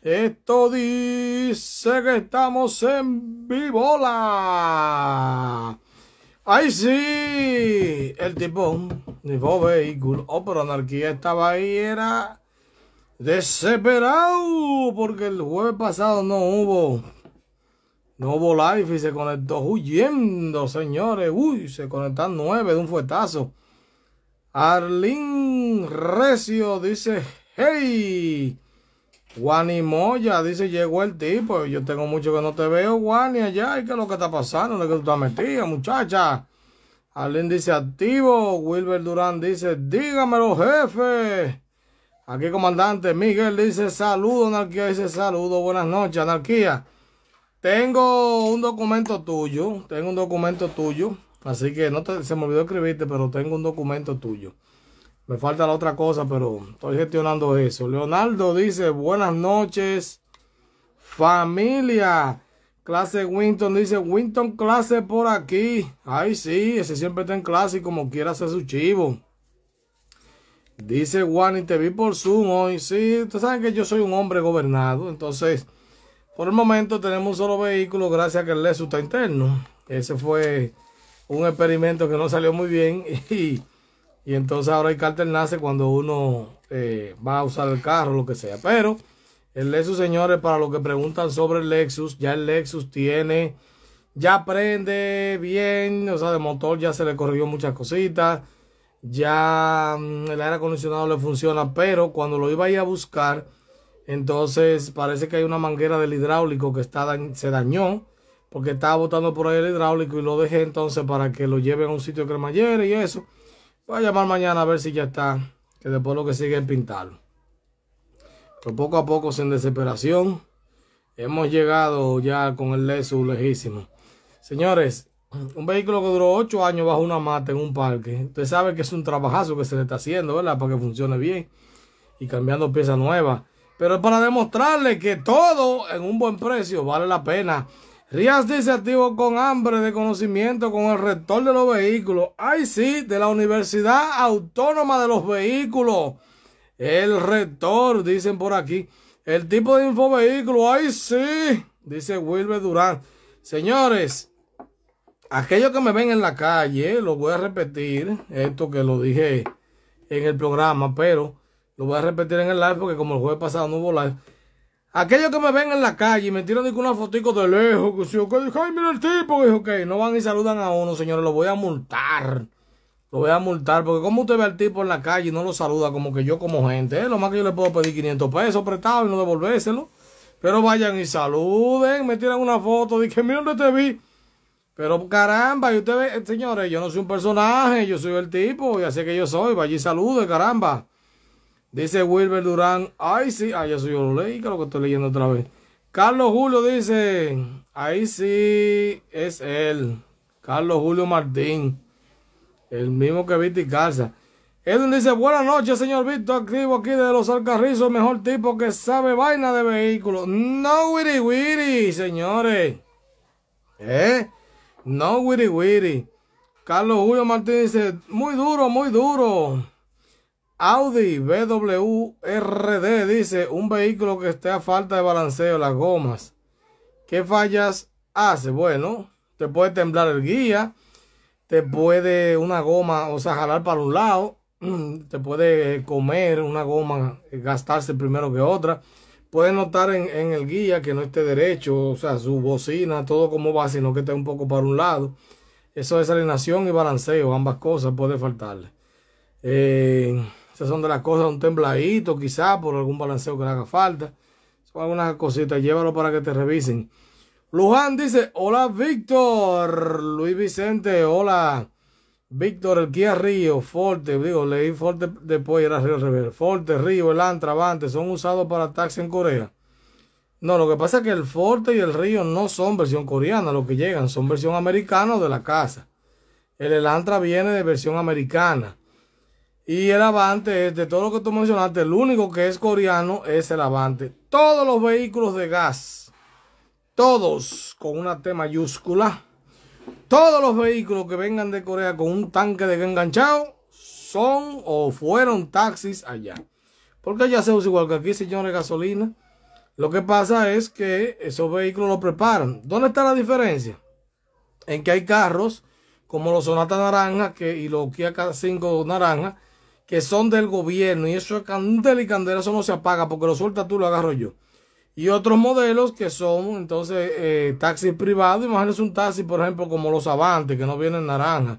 Esto dice que estamos en Vivola. ay sí, el tipo tipo vehículo, oh, pero Anarquía estaba ahí, era desesperado, porque el jueves pasado no hubo, no hubo live y se conectó huyendo, señores, uy, se conectan nueve de un fuetazo. Arlín Recio dice, hey. Guani Moya dice, llegó el tipo. Yo tengo mucho que no te veo, Guani, allá. ¿Y qué es lo que está pasando? ¿Dónde que tú estás metida, muchacha? Arlín dice, activo. Wilber Durán dice, dígamelo, jefe. Aquí, comandante. Miguel dice, saludo, anarquía. Dice, saludo, buenas noches, anarquía. Tengo un documento tuyo. Tengo un documento tuyo Así que no te, se me olvidó escribirte, pero tengo un documento tuyo. Me falta la otra cosa, pero estoy gestionando eso. Leonardo dice, buenas noches, familia. Clase Winton dice, Winton clase por aquí. Ay, sí, ese siempre está en clase y como quiera hacer su chivo. Dice Juan, y te vi por Zoom hoy. Sí, tú sabes que yo soy un hombre gobernado. Entonces, por el momento tenemos un solo vehículo gracias a que el LESU está interno. Ese fue un experimento que no salió muy bien y, y entonces ahora el cárter nace cuando uno eh, va a usar el carro, lo que sea. Pero el Lexus, señores, para los que preguntan sobre el Lexus, ya el Lexus tiene, ya prende bien, o sea, de motor ya se le corrigió muchas cositas, ya mm, el aire acondicionado le funciona, pero cuando lo iba a ir a buscar, entonces parece que hay una manguera del hidráulico que está, se dañó porque estaba botando por ahí el hidráulico y lo dejé entonces para que lo lleven a un sitio de cremallera y eso. Voy a llamar mañana a ver si ya está, que después lo que sigue es pintarlo. Pero poco a poco, sin desesperación, hemos llegado ya con el Lexus lejísimo. Señores, un vehículo que duró 8 años bajo una mata en un parque. Usted sabe que es un trabajazo que se le está haciendo, ¿verdad? Para que funcione bien y cambiando piezas nuevas. Pero es para demostrarle que todo en un buen precio vale la pena. Rías dice activo con hambre de conocimiento con el rector de los vehículos. Ay, sí, de la Universidad Autónoma de los Vehículos. El rector, dicen por aquí. El tipo de infovehículo. Ay, sí, dice Wilber Durán. Señores, aquellos que me ven en la calle, lo voy a repetir. Esto que lo dije en el programa, pero lo voy a repetir en el live porque como el jueves pasado no hubo live. Aquellos que me ven en la calle y me tiran una fotico de lejos, que si yo, ay, mira el tipo, que no van y saludan a uno, señores, lo voy a multar. Lo voy a multar, porque como usted ve al tipo en la calle y no lo saluda como que yo como gente, lo más que yo le puedo pedir 500 pesos prestado y no devolvérselo. Pero vayan y saluden, me tiran una foto, dije, mira dónde te vi. Pero caramba, y usted ve, eh, señores, yo no soy un personaje, yo soy el tipo, y así que yo soy, vaya y salude, caramba. Dice Wilber Durán. Ay, sí. Ay, eso yo lo leí, que lo que estoy leyendo otra vez. Carlos Julio dice. Ahí sí es él. Carlos Julio Martín. El mismo que y Garza. Edwin dice, buenas noches, señor Víctor, activo aquí de los Alcarrizos, mejor tipo que sabe vaina de vehículos. No wiri wiri, señores. ¿Eh? No wiri wiri. Carlos Julio Martín dice, muy duro, muy duro. Audi BWRD dice un vehículo que esté a falta de balanceo, las gomas. ¿Qué fallas hace? Bueno, te puede temblar el guía, te puede una goma, o sea, jalar para un lado, te puede comer una goma, gastarse primero que otra. Puedes notar en, el guía que no esté derecho, o sea, su bocina, todo como va, sino que esté un poco para un lado. Eso es alineación y balanceo, ambas cosas puede faltarle. Eh, esas son de las cosas, un tembladito quizás por algún balanceo que le haga falta. Son algunas cositas, llévalo para que te revisen. Luján dice, hola Víctor, Luis Vicente, hola Víctor, el Kia Río, Forte, digo, leí Forte después era Río Reverde. Forte, Río, Elantra, Avante, son usados para taxi en Corea. No, lo que pasa es que el Forte y el Río no son versión coreana, lo que llegan son versión americana de la casa. El Elantra viene de versión americana. Y el Avante de todo lo que tú mencionaste, el único que es coreano es el Avante. Todos los vehículos de gas, todos con una T mayúscula, todos los vehículos que vengan de Corea con un tanque de enganchado son o fueron taxis allá. Porque allá se usa igual que aquí, señores, gasolina. Lo que pasa es que esos vehículos los preparan. ¿Dónde está la diferencia? En que hay carros como los Sonata Naranja que, y los Kia 5 Naranja que son del gobierno y eso es candela y candela, eso no se apaga porque lo suelta tú, lo agarro yo. Y otros modelos que son entonces eh, taxis privados, imagínense un taxi, por ejemplo, como los Avantes, que no vienen naranja.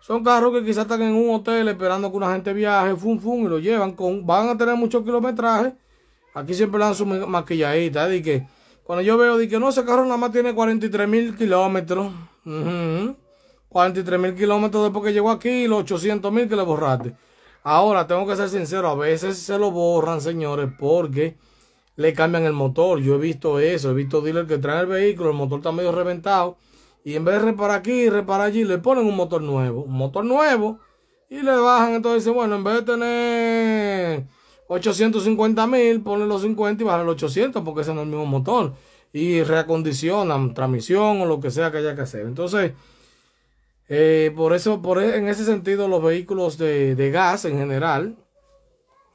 Son carros que quizás están en un hotel esperando que una gente viaje, fum fum y lo llevan con, van a tener muchos kilometraje. Aquí siempre le dan su maquilladita, de que cuando yo veo, de que no, ese carro nada más tiene tres mil kilómetros. cuarenta y tres mil kilómetros después que llegó aquí, los 800 mil que le borraste. Ahora, tengo que ser sincero, a veces se lo borran, señores, porque le cambian el motor. Yo he visto eso, he visto dealers que traen el vehículo, el motor está medio reventado. Y en vez de reparar aquí, reparar allí, le ponen un motor nuevo. Un motor nuevo. Y le bajan, entonces dicen, bueno, en vez de tener 850 mil, ponen los 50 y bajan los 800 porque ese no es el mismo motor. Y reacondicionan transmisión o lo que sea que haya que hacer. Entonces... Eh, por eso, por, e, en ese sentido, los vehículos de, gas en general,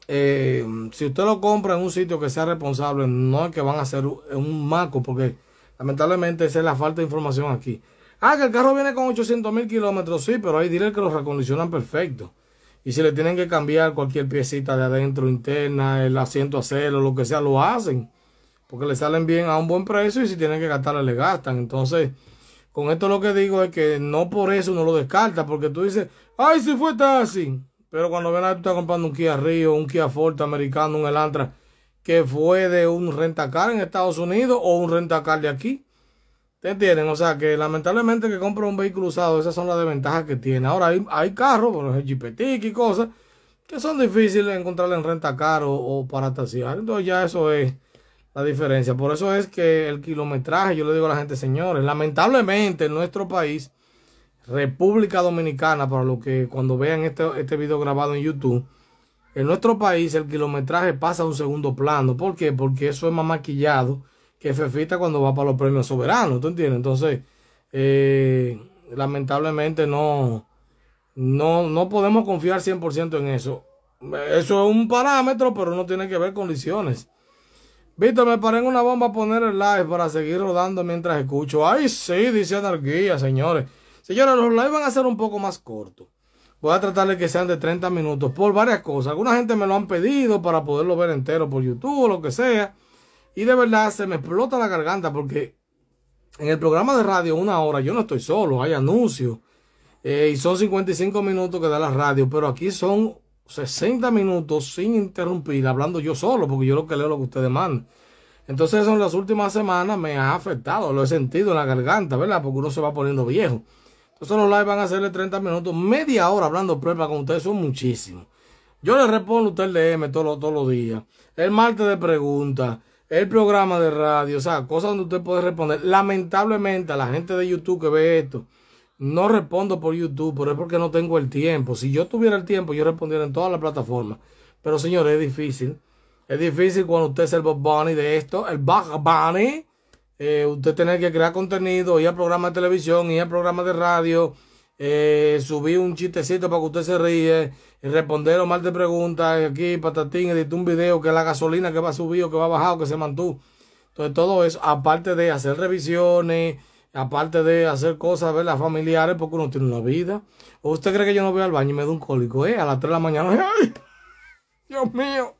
eh, si usted lo compra en un sitio que sea responsable, no es que van a ser un maco, porque lamentablemente esa es la falta de información aquí. Ah, que el carro viene con 800 mil kilómetros, sí, pero hay diré que los recondicionan perfecto. Y si le tienen que cambiar cualquier piecita de adentro, interna, el asiento a lo que sea, lo hacen. Porque le salen bien a un buen precio y si tienen que gastarle, le gastan. Entonces, con esto lo que digo es que no por eso uno lo descarta, porque tú dices, ay, si fue así. Pero cuando ven a tú estás comprando un Kia Rio, un Kia Forte americano, un Elantra, que fue de un rentacar en Estados Unidos o un rentacar de aquí. ¿Te entienden? O sea que lamentablemente que compra un vehículo usado, esas son las desventajas que tiene. Ahora hay, hay carros, por ejemplo, jipetic y cosas, que son difíciles de encontrar en renta caro o, para taxiar. Entonces ya eso es la diferencia. Por eso es que el kilometraje, yo le digo a la gente, señores, lamentablemente en nuestro país, República Dominicana, para lo que cuando vean este, este video grabado en YouTube, en nuestro país el kilometraje pasa a un segundo plano. ¿Por qué? Porque eso es más maquillado que Fefita cuando va para los premios soberanos, ¿tú entiendes? Entonces, eh, lamentablemente no, no, no podemos confiar 100% en eso. Eso es un parámetro, pero no tiene que ver con lesiones. Víctor, me paré en una bomba a poner el live para seguir rodando mientras escucho. Ay, sí, dice Anarquía, señores. Señores, los live van a ser un poco más cortos. Voy a tratar de que sean de 30 minutos por varias cosas. Alguna gente me lo han pedido para poderlo ver entero por YouTube o lo que sea. Y de verdad se me explota la garganta porque en el programa de radio una hora yo no estoy solo, hay anuncios. Eh, y son 55 minutos que da la radio, pero aquí son 60 minutos sin interrumpir, hablando yo solo, porque yo lo que leo lo que ustedes mandan. Entonces, en las últimas semanas me ha afectado, lo he sentido en la garganta, ¿verdad? Porque uno se va poniendo viejo. Entonces, los live van a hacerle 30 minutos, media hora hablando prueba con ustedes, son muchísimos. Yo le respondo a usted el DM todos los días. El martes de preguntas, el programa de radio, o sea, cosas donde usted puede responder. Lamentablemente, a la gente de YouTube que ve esto, no respondo por YouTube, pero es porque no tengo el tiempo. Si yo tuviera el tiempo, yo respondiera en todas las plataformas. Pero señores, es difícil. Es difícil cuando usted es el Bob Bunny de esto, el Bob Bunny. Eh, usted tiene que crear contenido, ir a programa de televisión, ir a programa de radio, eh, subir un chistecito para que usted se ríe, Y responder o mal de preguntas, eh, aquí, patatín, editar un video que la gasolina que va a subir o que va a bajar o que se mantuvo. Entonces todo eso, aparte de hacer revisiones, Aparte de hacer cosas, ver las Familiares, porque uno tiene una vida. ¿O usted cree que yo no voy al baño y me da un cólico, eh? A las 3 de la mañana. ¡Ay! Dios mío.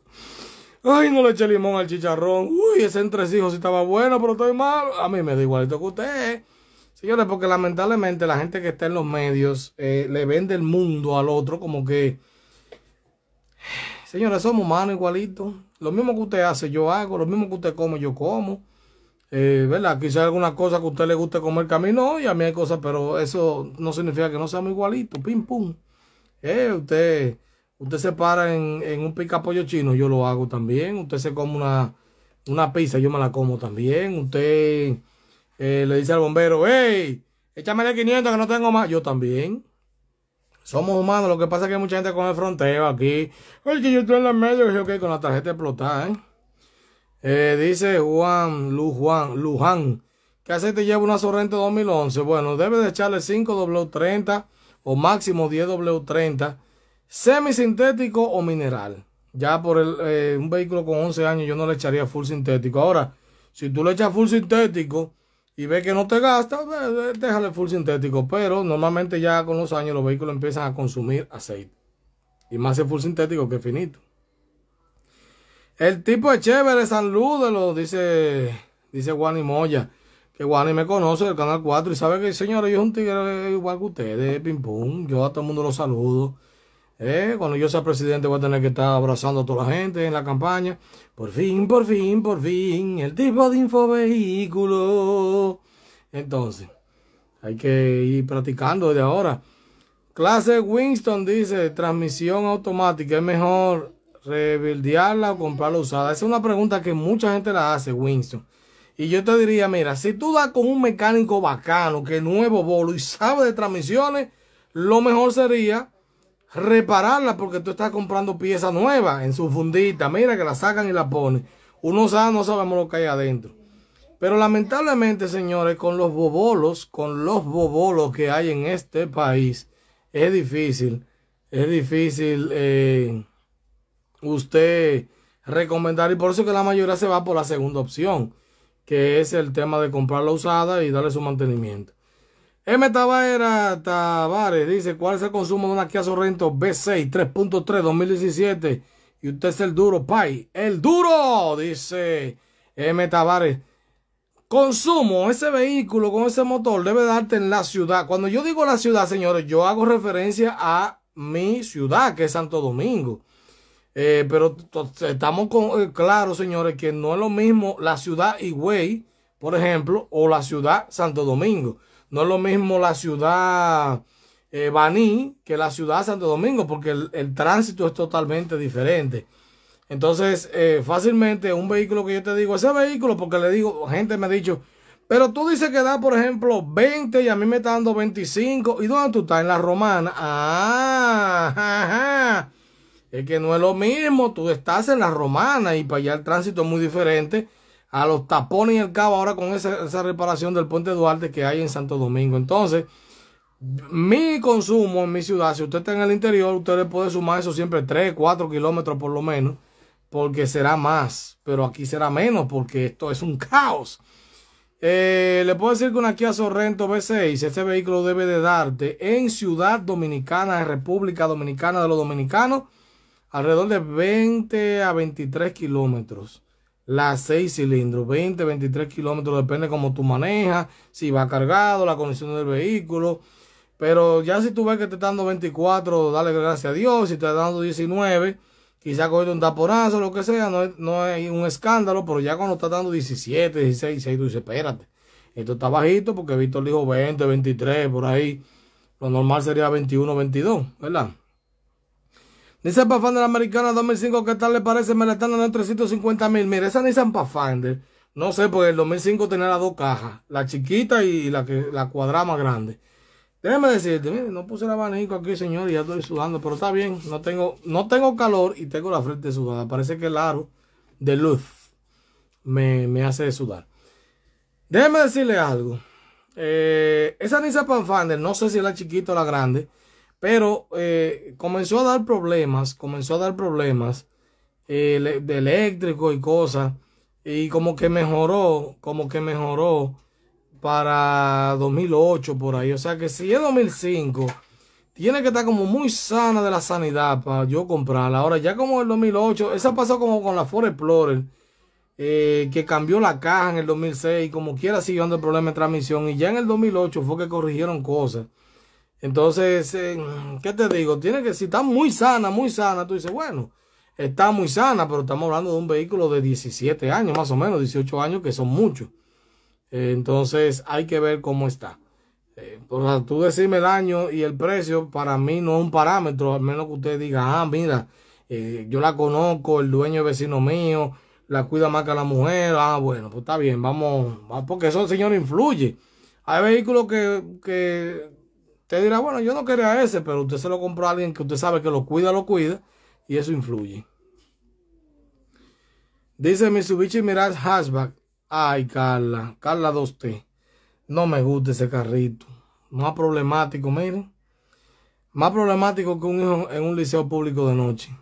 Ay, no le eché limón al chicharrón. Uy, ese entresijo sí estaba bueno, pero estoy mal. A mí me da igualito que usted. Eh. Señores, porque lamentablemente la gente que está en los medios eh, le vende el mundo al otro como que... Señores, somos humanos igualitos. Lo mismo que usted hace, yo hago. Lo mismo que usted come, yo como eh, ¿verdad? Quizás alguna cosa que a usted le guste comer camino y a mí hay cosas, pero eso no significa que no seamos igualitos, pim pum. Eh, usted, usted se para en, un pica pollo chino, yo lo hago también. Usted se come una, una pizza, yo me la como también. Usted eh, le dice al bombero, ey, échame de 500 que no tengo más, yo también. Somos humanos, lo que pasa es que hay mucha gente con el fronteo aquí. Oye, yo estoy en la medio, yo, ok, con la tarjeta explotada, ¿eh? Eh, dice Juan Luján, Luján, ¿qué aceite lleva una Sorrento 2011? Bueno, debe de echarle 5W30 o máximo 10W30, semisintético o mineral. Ya por el, eh, un vehículo con 11 años yo no le echaría full sintético. Ahora, si tú le echas full sintético y ves que no te gasta, déjale full sintético. Pero normalmente ya con los años los vehículos empiezan a consumir aceite. Y más el full sintético que finito. El tipo es chévere, salúdelo dice, dice Juan Moya. Que Juan me conoce del Canal 4 y sabe que, señores, yo es un tigre igual que ustedes, pim pum. Yo a todo el mundo los saludo. Eh, cuando yo sea presidente voy a tener que estar abrazando a toda la gente en la campaña. Por fin, por fin, por fin, el tipo de infovehículo. Entonces, hay que ir practicando desde ahora. Clase Winston dice, transmisión automática es mejor revildearla o comprarla usada? Esa es una pregunta que mucha gente la hace, Winston. Y yo te diría, mira, si tú das con un mecánico bacano, que es nuevo bolo y sabe de transmisiones, lo mejor sería repararla porque tú estás comprando piezas nuevas en su fundita. Mira que la sacan y la ponen. Uno sabe, no sabemos lo que hay adentro. Pero lamentablemente, señores, con los bobolos, con los bobolos que hay en este país, es difícil, es difícil eh, usted recomendar. Y por eso que la mayoría se va por la segunda opción, que es el tema de Comprar la usada y darle su mantenimiento. M. Tavares, dice, ¿cuál es el consumo de una Kia Sorrento B6 3.3 2017? Y usted es el duro, pay El duro, dice M. Tavares. Consumo, ese vehículo con ese motor debe darte en la ciudad. Cuando yo digo la ciudad, señores, yo hago referencia a mi ciudad, que es Santo Domingo. Eh, pero estamos con, eh, claro claros, señores, que no es lo mismo la ciudad Higüey, por ejemplo, o la ciudad Santo Domingo. No es lo mismo la ciudad eh, Baní que la ciudad Santo Domingo, porque el, tránsito es totalmente diferente. Entonces, fácilmente un vehículo que yo te digo, ese vehículo, porque le digo, gente me ha dicho, pero tú dices que da, por ejemplo, 20 y a mí me está dando 25. ¿Y dónde tú estás? En la romana. Ah, ajá. Es que no es lo mismo, tú estás en la romana y para allá el tránsito es muy diferente a los tapones y el cabo ahora con esa, reparación del puente Duarte que hay en Santo Domingo. Entonces, mi consumo en mi ciudad, si usted está en el interior, usted le puede sumar eso siempre 3, 4 kilómetros por lo menos, porque será más, pero aquí será menos, porque esto es un caos. Eh, le puedo decir que una Kia Sorrento V6, este vehículo debe de darte en Ciudad Dominicana, en República Dominicana de los Dominicanos, alrededor de 20 a 23 kilómetros. Las 6 cilindros, 20, 23 kilómetros, depende cómo tú manejas, si va cargado, la condición del vehículo. Pero ya si tú ves que te está dando 24, dale gracias a Dios. Si te está dando 19, quizá cogido un taponazo, lo que sea, no, no hay un escándalo. Pero ya cuando está dando 17, 16, 16, tú dices, espérate. Esto está bajito porque Víctor dijo 20, 23, por ahí. Lo normal sería 21, 22, ¿verdad? Nissan Pathfinder americana 2005, ¿qué tal le parece? Me la están dando en 350 mil. Mira, esa Nissan Pathfinder, no sé, porque el 2005 tenía las dos cajas, la chiquita y la, que, la cuadrada más grande. Déjame decirte, no puse el abanico aquí, señor, y ya estoy sudando, pero está bien, no tengo, no tengo calor y tengo la frente sudada. Parece que el aro de luz me, me hace sudar. Déjeme decirle algo. Eh, esa Nissan Pathfinder, no sé si es la chiquita o la grande, pero eh, comenzó a dar problemas, comenzó a dar problemas eh, de eléctrico y cosas. Y como que mejoró, como que mejoró para 2008 por ahí. O sea que si es 2005, tiene que estar como muy sana de la sanidad para yo comprarla. Ahora ya como el 2008, esa pasó como con la Ford Explorer. Eh, que cambió la caja en el 2006, como quiera siguió dando problema de transmisión y ya en el 2008 fue que corrigieron cosas. Entonces, eh, ¿qué te digo? Tiene que, si está muy sana, muy sana, tú dices, bueno, está muy sana, pero estamos hablando de un vehículo de 17 años, más o menos, 18 años, que son muchos. Eh, entonces, hay que ver cómo está. Eh, por tú decirme el año y el precio, para mí no es un parámetro, al menos que usted diga, ah, mira, yo la conozco, el dueño es vecino mío, la cuida más que la mujer, ah, bueno, pues está bien, vamos, porque eso, señor, influye. Hay vehículos que Usted dirá, bueno, yo no quería ese, pero usted se lo compró a alguien que usted sabe que lo cuida, lo cuida, y eso influye. Dice Mitsubishi Mirage Hashback. Ay, Carla, Carla 2T. No me gusta ese carrito. Más problemático, miren. Más problemático que un hijo en un liceo público de noche.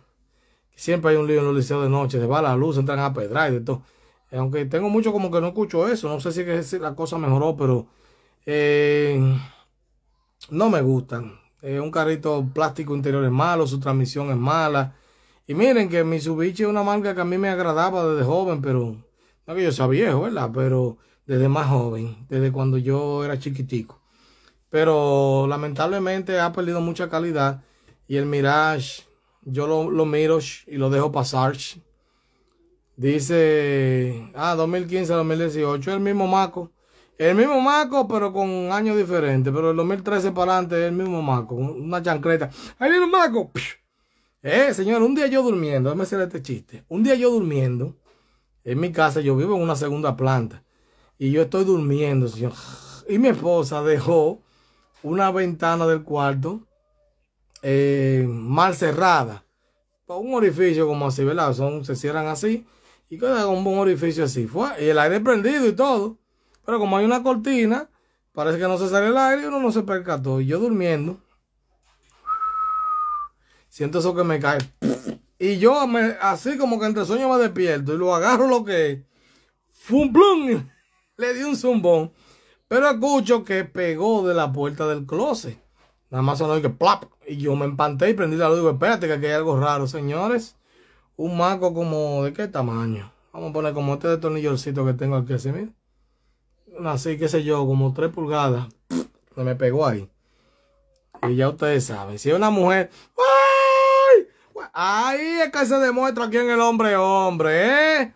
Siempre hay un lío en los liceos de noche. Se va la luz, entran a pedrar y de todo. Eh, aunque tengo mucho como que no escucho eso. No sé si la cosa mejoró, pero... Eh, no me gustan. Eh, un carrito plástico interior es malo, su transmisión es mala. Y miren que Mitsubishi es una marca que a mí me agradaba desde joven, pero no que yo sea viejo, ¿verdad? Pero desde más joven, desde cuando yo era chiquitico. Pero lamentablemente ha perdido mucha calidad y el Mirage yo lo, miro y lo dejo pasar. Dice, ah, 2015-2018, el mismo Maco. El mismo Maco, pero con año diferente. Pero el 2013 para adelante es el mismo Maco. Una chancleta. Ahí viene un Maco. Eh, señor, un día yo durmiendo, déjame hacer este chiste. Un día yo durmiendo, en mi casa, yo vivo en una segunda planta. Y yo estoy durmiendo, señor. Y mi esposa dejó una ventana del cuarto eh, mal cerrada. Un orificio como así, ¿verdad? Son, se cierran así. Y queda un un orificio así. Fue, y el aire prendido y todo. Pero como hay una cortina, parece que no se sale el aire y uno no se percató. Y yo durmiendo, siento eso que me cae. Y yo así como que entre sueño me despierto y lo agarro lo que es. ¡Fum, plum! Le di un zumbón. Pero escucho que pegó de la puerta del closet. Nada más sonó y que plap. Y yo me empanté y prendí la luz. Digo, espérate, que aquí hay algo raro, señores. Un maco como de qué tamaño. Vamos a poner como este de tornillorcito que tengo aquí así, mira así, qué sé yo, como tres pulgadas, se me pegó ahí. Y ya ustedes saben, si es una mujer, ¡ay! Ahí es que se demuestra quién en el hombre, hombre, ¿eh?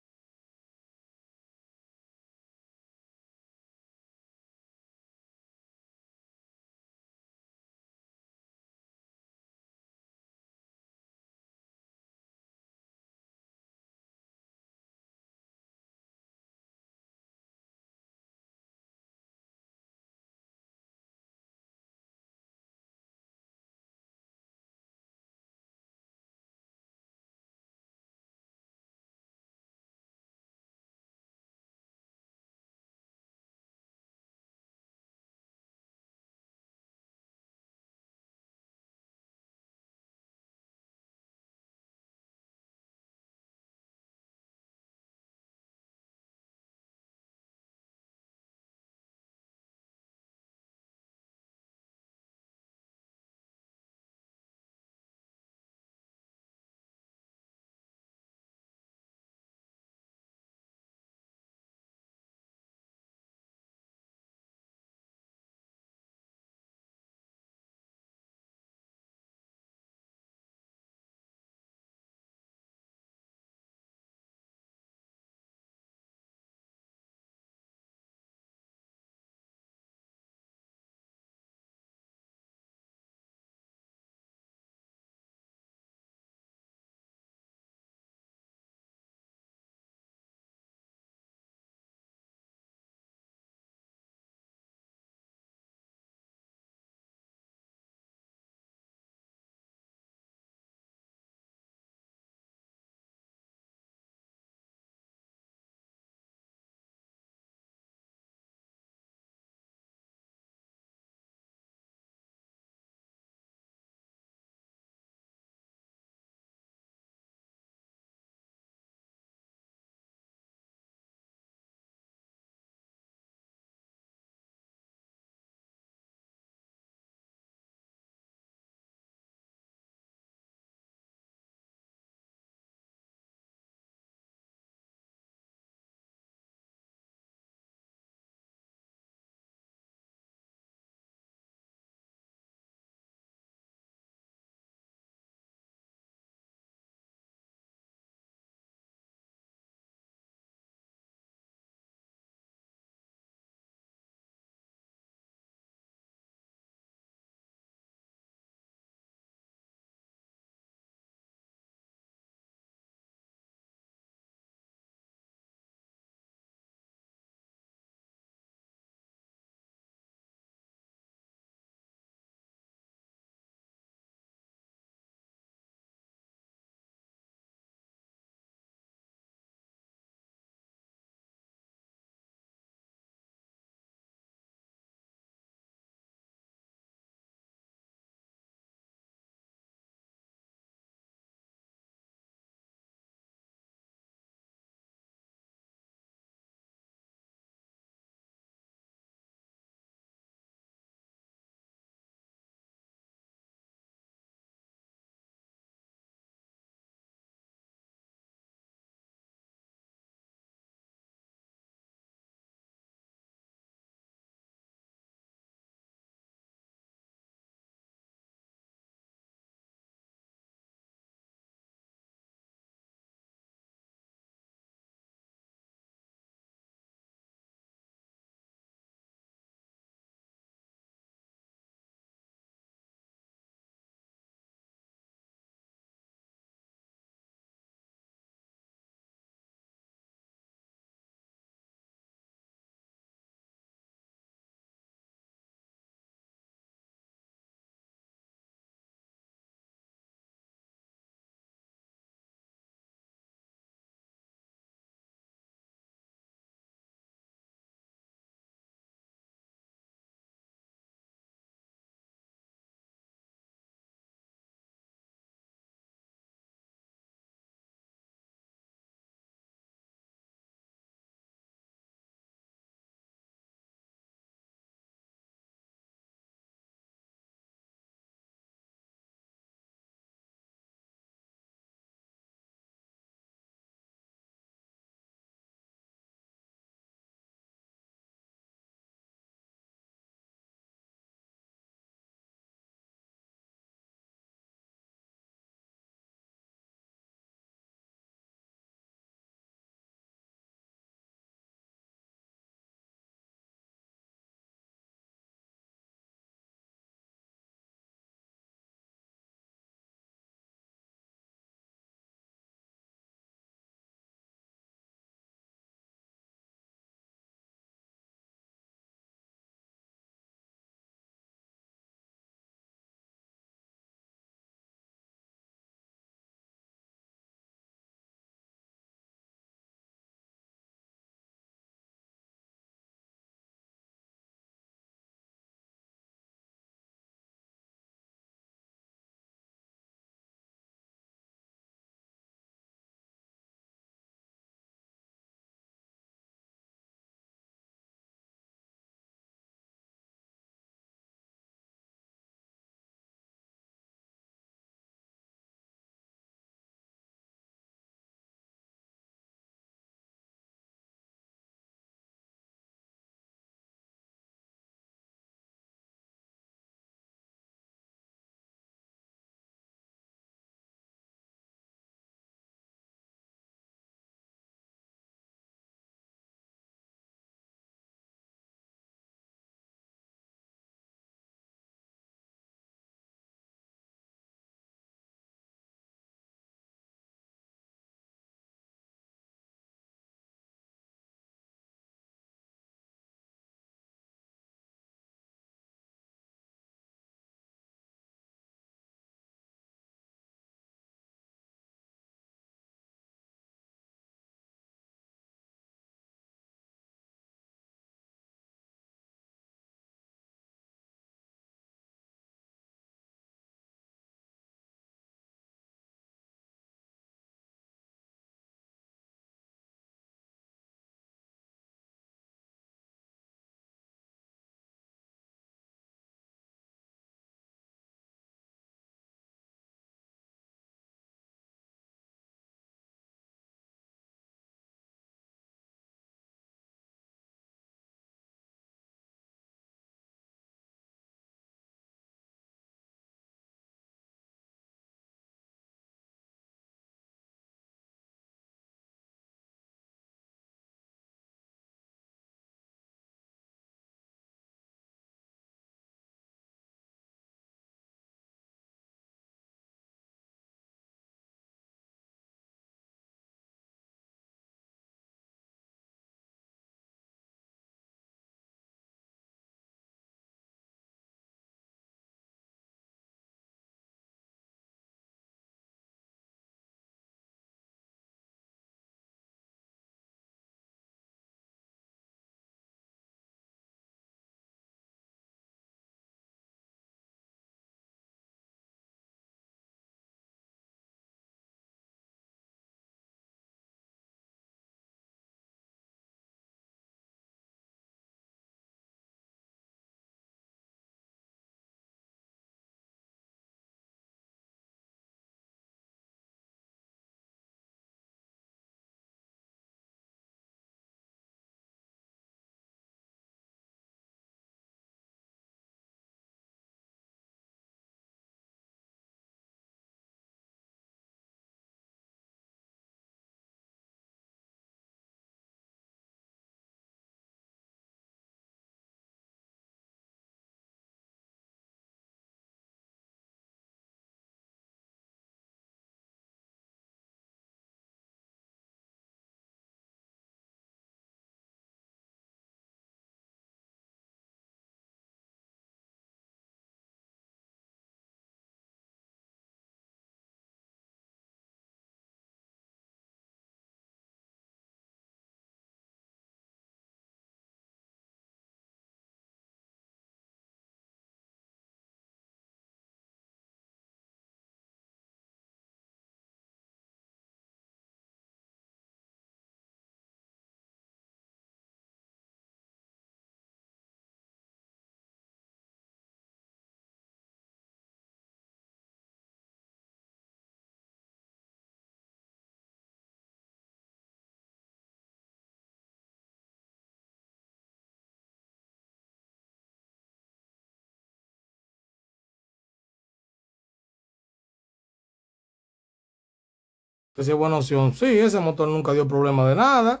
que buena opción. Sí, ese motor nunca dio problema de nada,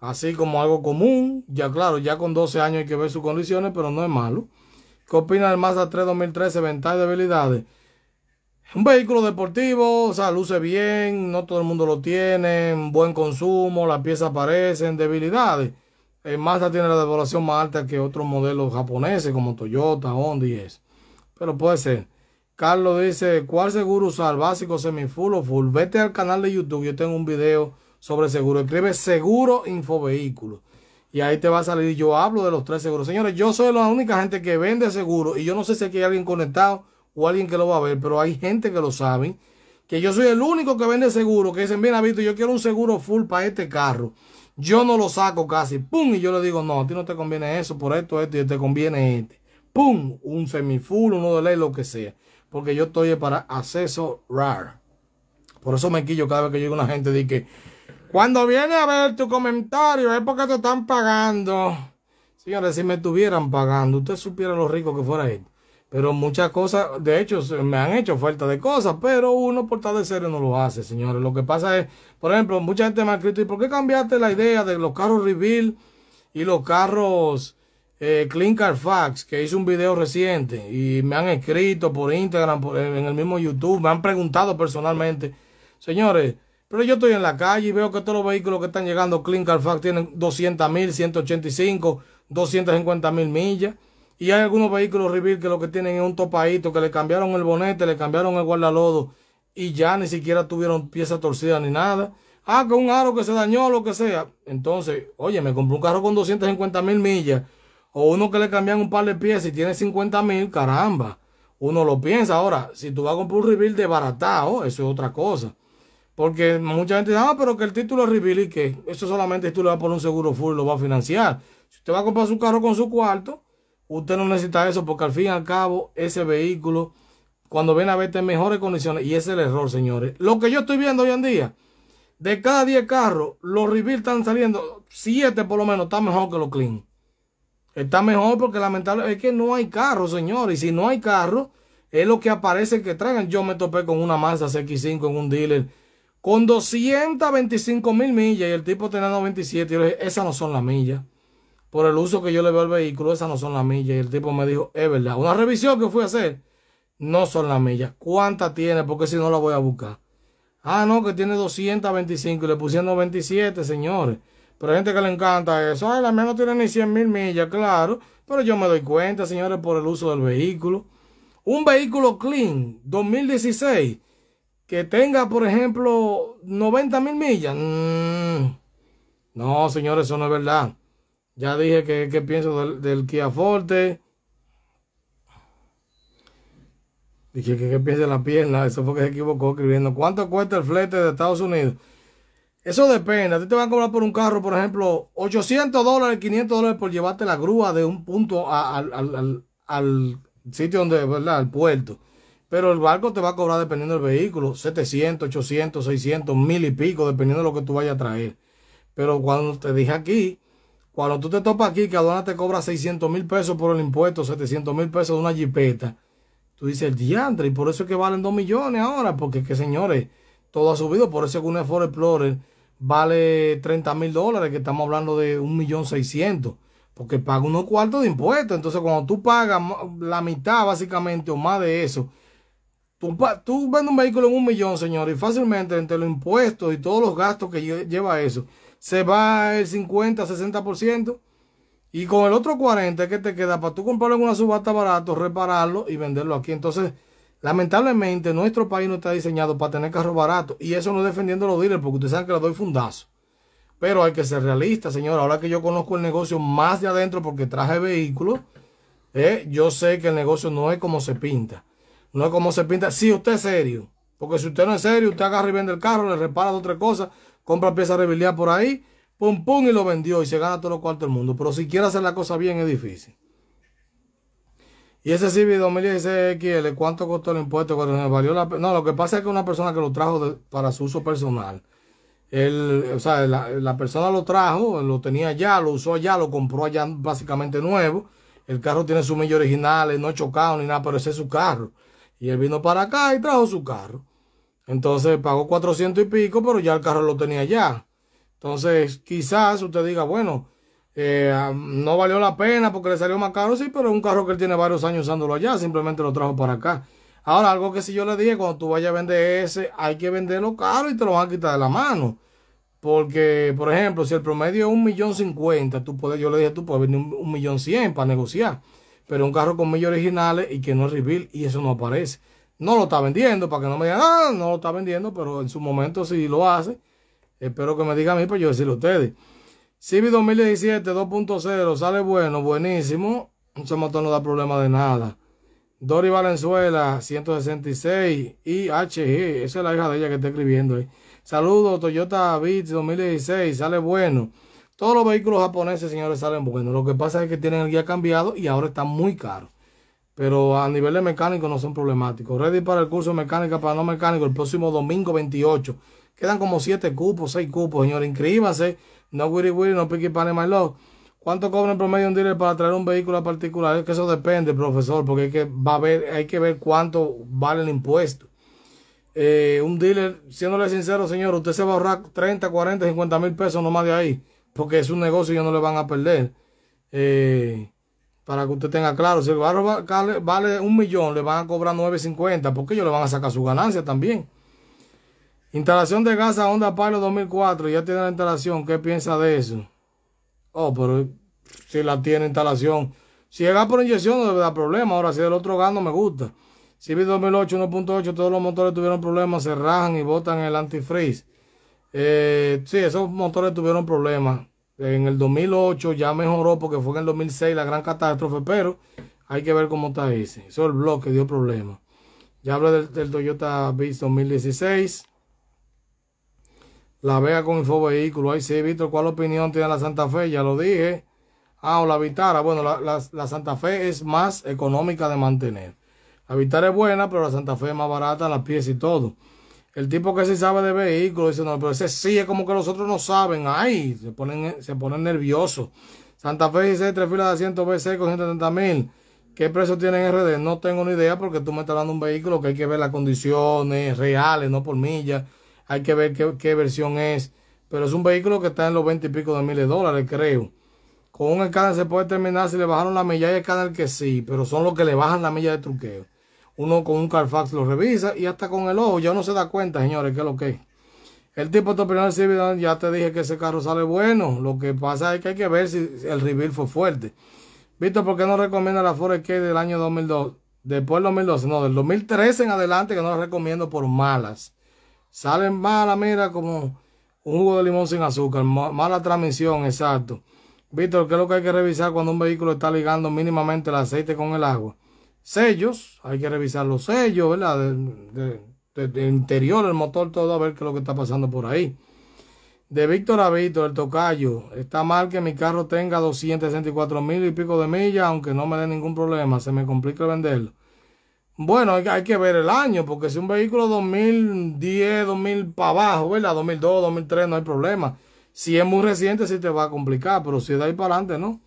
así como algo común. Ya claro, ya con 12 años hay que ver sus condiciones, pero no es malo. ¿Qué opina el Mazda 3 2013? ventaja y debilidades. Un vehículo deportivo, o sea, luce bien, no todo el mundo lo tiene, buen consumo, las piezas aparecen, debilidades. El Mazda tiene la devaluación más alta que otros modelos japoneses como Toyota, Honda y eso. Pero puede ser. Carlos dice, ¿cuál seguro usar? ¿Básico, semifull o full? Vete al canal de YouTube, yo tengo un video sobre seguro. Escribe seguro infovehículo. Y ahí te va a salir, yo hablo de los tres seguros. Señores, yo soy la única gente que vende seguro. Y yo no sé si aquí hay alguien conectado o alguien que lo va a ver, pero hay gente que lo sabe. Que yo soy el único que vende seguro. Que dicen, mira, Víctor, yo quiero un seguro full para este carro. Yo no lo saco casi. Pum. Y yo le digo, no, a ti no te conviene eso por esto, esto y te conviene este. Pum. Un semifull, uno de ley, lo que sea porque yo estoy para acceso raro, Por eso me quillo cada vez que llega una gente de que cuando viene a ver tu comentario es porque te están pagando. Señores, si me estuvieran pagando, usted supiera lo rico que fuera esto. Pero muchas cosas, de hecho, me han hecho falta de cosas, pero uno por tal de ser no lo hace, señores. Lo que pasa es, por ejemplo, mucha gente me ha escrito, ¿y por qué cambiaste la idea de los carros reveal y los carros eh, Car Carfax, que hizo un video reciente y me han escrito por Instagram, en el mismo YouTube, me han preguntado personalmente, señores, pero yo estoy en la calle y veo que todos los vehículos que están llegando Clean Carfax tienen 200 mil, 185, 250 mil millas. Y hay algunos vehículos Reveal que lo que tienen es un topadito, que le cambiaron el bonete, le cambiaron el guardalodo y ya ni siquiera tuvieron pieza torcida ni nada. Ah, que un aro que se dañó, lo que sea. Entonces, oye, me compré un carro con 250 mil millas o uno que le cambian un par de pies y tiene 50 mil, caramba. Uno lo piensa. Ahora, si tú vas a comprar un reveal de baratado, eso es otra cosa. Porque mucha gente dice, ah, pero que el título es reveal y que eso solamente tú le vas a poner un seguro full y lo vas a financiar. Si usted va a comprar su carro con su cuarto, usted no necesita eso porque al fin y al cabo ese vehículo, cuando viene a verte en mejores condiciones, y ese es el error, señores. Lo que yo estoy viendo hoy en día, de cada 10 carros, los reveal están saliendo, 7 por lo menos, están mejor que los clean. Está mejor porque lamentablemente es que no hay carro, señores. Y si no hay carro, es lo que aparece que traigan. Yo me topé con una Mazda CX5 en un dealer con 225 mil millas y el tipo tenía 97. Y yo le dije, esas no son las millas. Por el uso que yo le veo al vehículo, esas no son las millas. Y el tipo me dijo, es verdad. Una revisión que fui a hacer, no son las millas. ¿Cuántas tiene? Porque si no la voy a buscar. Ah, no, que tiene 225 y le pusieron 97, señores. Pero hay gente que le encanta eso. Ay, la mía no tiene ni 100 mil millas, claro. Pero yo me doy cuenta, señores, por el uso del vehículo. Un vehículo clean 2016 que tenga, por ejemplo, 90 mil millas. Mm. No, señores, eso no es verdad. Ya dije que, pienso del, Kia Forte. Dije que, que, de la pierna. Eso fue que se equivocó escribiendo. ¿Cuánto cuesta el flete de Estados Unidos? Eso depende. A ti te van a cobrar por un carro, por ejemplo, 800 dólares, 500 dólares por llevarte la grúa de un punto al, sitio donde, ¿verdad? Al puerto. Pero el barco te va a cobrar dependiendo del vehículo, 700, 800, 600, mil y pico, dependiendo de lo que tú vayas a traer. Pero cuando te dije aquí, cuando tú te topas aquí que aduana te cobra 600 mil pesos por el impuesto, 700 mil pesos de una jipeta, tú dices, el diantre, y por eso es que valen 2 millones ahora, porque que señores, todo ha subido, por eso es que un Ford Explorer vale 30 mil dólares, que estamos hablando de un millón seiscientos, porque paga unos cuartos de impuestos. Entonces, cuando tú pagas la mitad, básicamente, o más de eso, tú, tú vendes un vehículo en un millón, señores, y fácilmente entre los impuestos y todos los gastos que lleva eso, se va el 50, 60%. Y con el otro 40 que te queda para tú comprarlo en una subasta barato, repararlo y venderlo aquí. Entonces, Lamentablemente, nuestro país no está diseñado para tener carros baratos. Y eso no defendiendo los dealers, porque ustedes saben que le doy fundazo. Pero hay que ser realista, señor. Ahora que yo conozco el negocio más de adentro porque traje vehículos, eh, yo sé que el negocio no es como se pinta. No es como se pinta. Si sí, usted es serio. Porque si usted no es serio, usted agarra y vende el carro, le repara otra cosa, compra piezas rebelía por ahí, pum pum y lo vendió y se gana todo lo cuarto del mundo. Pero si quiere hacer la cosa bien es difícil. Y ese cb 2016 XL, ¿cuánto costó el impuesto? ¿Valió la no, lo que pasa es que una persona que lo trajo para su uso personal, él, o sea, la, persona lo trajo, lo tenía allá, lo usó allá, lo compró allá básicamente nuevo. El carro tiene su millo original, no chocado ni nada, pero ese es su carro. Y él vino para acá y trajo su carro. Entonces pagó 400 y pico, pero ya el carro lo tenía allá. Entonces, quizás usted diga, bueno, eh, no valió la pena porque le salió más caro, sí, pero es un carro que él tiene varios años usándolo allá, simplemente lo trajo para acá. Ahora, algo que si yo le dije, cuando tú vayas a vender ese, hay que venderlo caro y te lo van a quitar de la mano. Porque, por ejemplo, si el promedio es un millón cincuenta, tú puedes, yo le dije, tú puedes vender un millón cien para negociar. Pero un carro con millas originales y que no es reveal y eso no aparece. No lo está vendiendo, para que no me digan, ah, no lo está vendiendo, pero en su momento si lo hace, espero que me diga a mí para pues yo decirle a ustedes. CB 2017 2.0 sale bueno, buenísimo. un motor no da problema de nada. Dory Valenzuela 166 y HG, esa es la hija de ella que está escribiendo ahí. Saludos, Toyota Beat 2016, sale bueno. Todos los vehículos japoneses, señores, salen buenos. Lo que pasa es que tienen el guía cambiado y ahora está muy caro Pero a nivel de mecánico no son problemáticos. Ready para el curso de mecánica para no mecánico el próximo domingo 28. Quedan como 7 cupos, 6 cupos, señores. inscríbanse no Witty Witty, no Picky Pan My Love. ¿Cuánto cobra en promedio un dealer para traer un vehículo a particular? Es que eso depende, profesor, porque hay que, va a ver, hay que ver cuánto vale el impuesto. Eh, un dealer, siéndole sincero, señor, usted se va a ahorrar 30, 40, 50 mil pesos nomás de ahí, porque es un negocio y no le van a perder. Eh, para que usted tenga claro, si el barro vale, vale un millón, le van a cobrar 9.50, porque ellos le van a sacar su ganancia también. Instalación de gas a Honda Palo 2004. Ya tiene la instalación. ¿Qué piensa de eso? Oh, pero si la tiene instalación. Si llega por inyección no debe dar problema. Ahora, si del otro gas no me gusta. Si vi 2008 1.8, todos los motores tuvieron problemas, se rajan y botan el antifreeze. Eh, sí, esos motores tuvieron problemas. En el 2008 ya mejoró porque fue en el 2006 la gran catástrofe, pero hay que ver cómo está ese. Eso es el bloque dio problemas. Ya hablé del, Toyota Beast 2016. La vea con vehículo. Ahí sí, Víctor, ¿cuál opinión tiene la Santa Fe? Ya lo dije. Ah, o la Vitara. Bueno, la, Santa Fe es más económica de mantener. La Vitara es buena, pero la Santa Fe es más barata, las piezas y todo. El tipo que sí sabe de vehículos dice, no, pero ese sí es como que los otros no saben. Ay, se ponen, se ponen nerviosos. Santa Fe dice tres filas de asiento BC con 130 mil. ¿Qué precio en RD? No tengo ni idea porque tú me estás dando un vehículo que hay que ver las condiciones reales, no por millas hay que ver qué, versión es, pero es un vehículo que está en los 20 y pico de miles de dólares, creo. Con un escáner se puede terminar si le bajaron la milla y escáner que sí, pero son los que le bajan la milla de truqueo. Uno con un Carfax lo revisa y hasta con el ojo ya no se da cuenta, señores, qué es lo que es. El tipo de opinión, servidor ya te dije que ese carro sale bueno. Lo que pasa es que hay que ver si el reveal fue fuerte. Visto ¿por qué no recomienda la Ford K del año 2002? Después del 2012, no, del 2013 en adelante que no la recomiendo por malas. Salen mala, mira, como un jugo de limón sin azúcar. Mala transmisión, exacto. Víctor, ¿qué es lo que hay que revisar cuando un vehículo está ligando mínimamente el aceite con el agua? Sellos, hay que revisar los sellos, ¿verdad? De, interior, el motor, todo, a ver qué es lo que está pasando por ahí. De Víctor a Víctor, el tocayo. Está mal que mi carro tenga 264 mil y pico de millas, aunque no me dé ningún problema. Se me complica venderlo. Bueno, hay, que ver el año, porque si un vehículo 2010, 2000 para abajo, ¿verdad? 2002, 2003, no hay problema. Si es muy reciente, sí te va a complicar, pero si es de ahí para adelante, ¿no?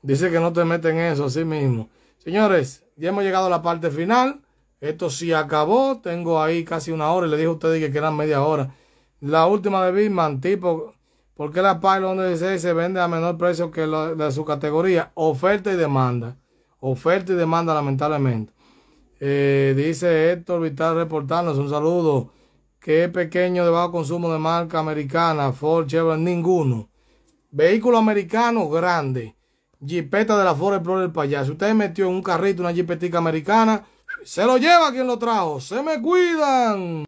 Dice que no te meten eso así mismo. Señores, ya hemos llegado a la parte final. Esto sí acabó. Tengo ahí casi una hora y le dije a ustedes que eran media hora. La última de Man, tipo, ¿por qué la Pylon 116 se vende a menor precio que la de su categoría? Oferta y demanda. Oferta y demanda, lamentablemente. Eh, dice Héctor Vital reportarnos un saludo. Qué pequeño de bajo consumo de marca americana, Ford, Chevrolet, ninguno. Vehículo americano grande. Jeepeta de la Ford Explorer del payaso, usted metió en un carrito una jeepetica americana, se lo lleva quien lo trajo. Se me cuidan.